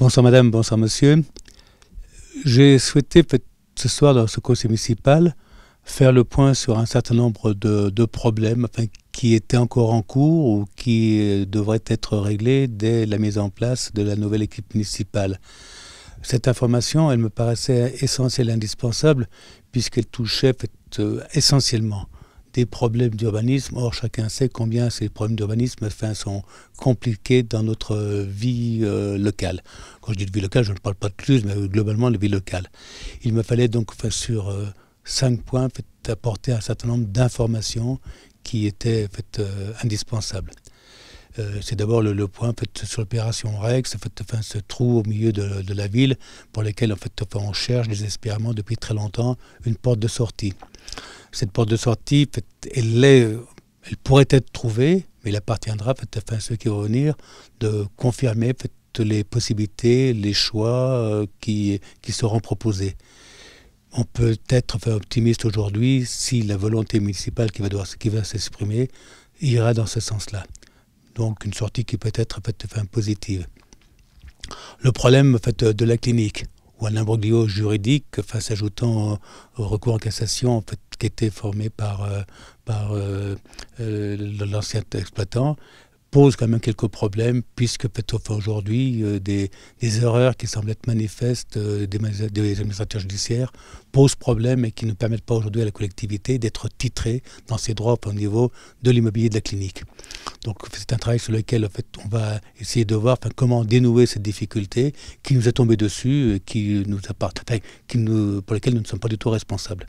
Bonsoir madame, bonsoir monsieur. J'ai souhaité ce soir dans ce conseil municipal faire le point sur un certain nombre de, problèmes qui étaient encore en cours ou qui euh, devraient être réglés dès la mise en place de la nouvelle équipe municipale. Cette information, elle me paraissait essentielle, et indispensable, puisqu'elle touchait euh, essentiellement des problèmes d'urbanisme. Or, chacun sait combien ces problèmes d'urbanisme fin sont compliqués dans notre euh, vie euh, locale. Quand je dis de vie locale, je ne parle pas de plus, mais globalement de vie locale. Il me fallait donc sur euh, cinq points apporter un certain nombre d'informations qui étaient indispensables. c'est d'abord le, point fait, sur l'opération Rex, fait, enfin, ce trou au milieu de, la ville pour lequel fait, on cherche désespérément depuis très longtemps une porte de sortie. Cette porte de sortie, elle, pourrait être trouvée, mais elle appartiendra fait, à ceux qui vont venir de confirmer les possibilités, les choix euh, qui, seront proposés. On peut être optimiste aujourd'hui si la volonté municipale qui va, s'exprimer ira dans ce sens-là. Donc une sortie qui peut être positive. Le problème de la clinique ou un imbroglio juridique, face ajoutant euh, au, recours en cassation fait, qui était formé par, euh, par euh, l'ancien exploitant pose quand même quelques problèmes, puisque aujourd'hui euh, des, des, erreurs qui semblent être manifestes euh, des, des, administrateurs judiciaires, posent problème et qui ne permettent pas aujourd'hui à la collectivité d'être titrée dans ses droits au niveau de l'immobilier de la clinique. Donc c'est un travail sur lequel en fait, on va essayer de voir comment dénouer cette difficulté qui nous est tombée dessus, et qui nous qui nous, pour laquelle nous ne sommes pas du tout responsables.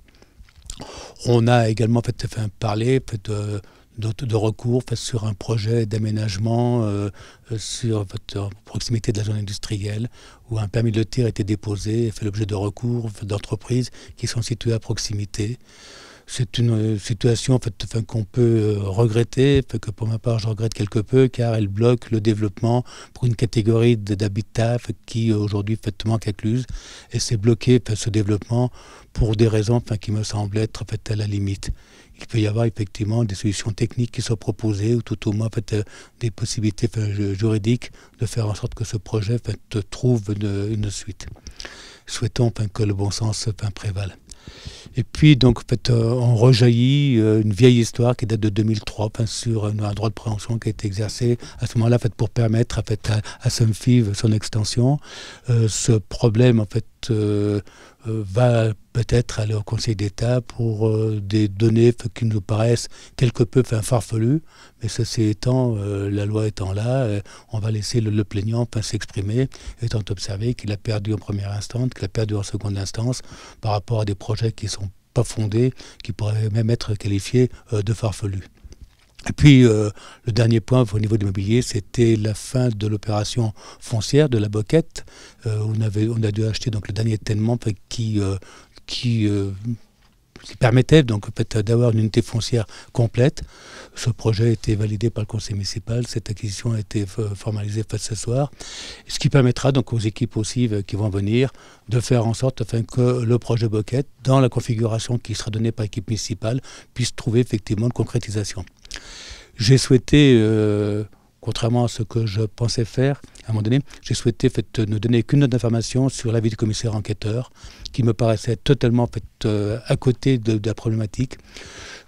On a également fait, fait parler de euh, de, recours sur un projet d'aménagement euh, euh, sur votre proximité de la zone industrielle où un permis de tir a été déposé et fait l'objet de recours d'entreprises qui sont situées à proximité c'est une euh, situation en fait, qu'on peut euh, regretter, que pour ma part je regrette quelque peu, car elle bloque le développement pour une catégorie d'habitats qui euh, aujourd'hui fait, manque à Cluse, et c'est bloqué ce développement pour des raisons enfin, qui me semblent être à la limite. Il peut y avoir effectivement des solutions techniques qui soient proposées, ou tout au moins fait, des possibilités juridiques de faire en sorte que ce projet trouve une, une suite. Souhaitons que le bon sens prévale. Et puis, donc, en fait, euh, on rejaillit euh, une vieille histoire qui date de 2003 sur un euh, droit de préemption qui a été exercé à ce moment-là fait, pour permettre à, à son extension. ce problème, en fait, va peut-être aller au Conseil d'État pour des données qui nous paraissent quelque peu farfelues, mais ceci étant, la loi étant là, on va laisser le, plaignant s'exprimer, étant observé qu'il a perdu en première instance, qu'il a perdu en seconde instance par rapport à des problèmes projets qui ne sont pas fondés, qui pourraient même être qualifiés euh, de farfelus. Et puis, euh, le dernier point au niveau de l'immobilier, c'était la fin de l'opération foncière de la boquette. Euh, on, avait, on a dû acheter donc, le dernier tenement qui, qui ce qui permettait donc d'avoir une unité foncière complète. Ce projet a été validé par le conseil municipal, cette acquisition a été formalisée ce soir, ce qui permettra donc aux équipes aussi euh, qui vont venir de faire en sorte afin que le projet Boquette, dans la configuration qui sera donnée par l'équipe municipale, puisse trouver effectivement une concrétisation. J'ai souhaité, euh, contrairement à ce que je pensais faire, à un moment donné, j'ai souhaité ne donner qu'une note d'information sur l'avis du commissaire enquêteur, qui me paraissait totalement fait, euh, à côté de, la problématique,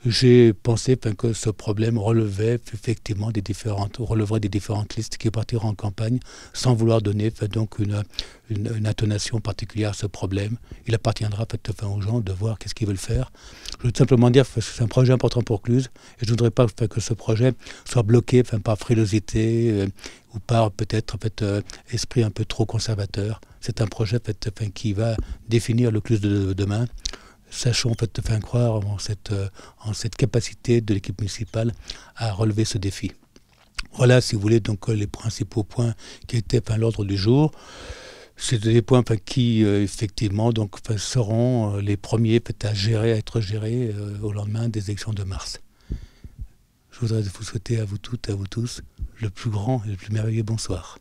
j'ai pensé que ce problème relevait effectivement des différentes, releverait des différentes listes qui partiront en campagne sans vouloir donner donc une, une, intonation particulière à ce problème. Il appartiendra aux gens de voir qu'est-ce qu'ils veulent faire. Je veux simplement dire que c'est un projet important pour Cluse et je ne voudrais pas que ce projet soit bloqué par frilosité euh, ou par peut-être fait, euh, esprit un peu trop conservateur. C'est un projet qui va définir le Cluse de demain sachons en fait, faire croire en cette, euh, en cette capacité de l'équipe municipale à relever ce défi. Voilà, si vous voulez, donc euh, les principaux points qui étaient à l'ordre du jour. C'est des points qui, euh, effectivement, donc, seront les premiers à gérer, à être gérés au lendemain des élections de mars. Je voudrais vous souhaiter à vous toutes et à vous tous le plus grand et le plus merveilleux bonsoir.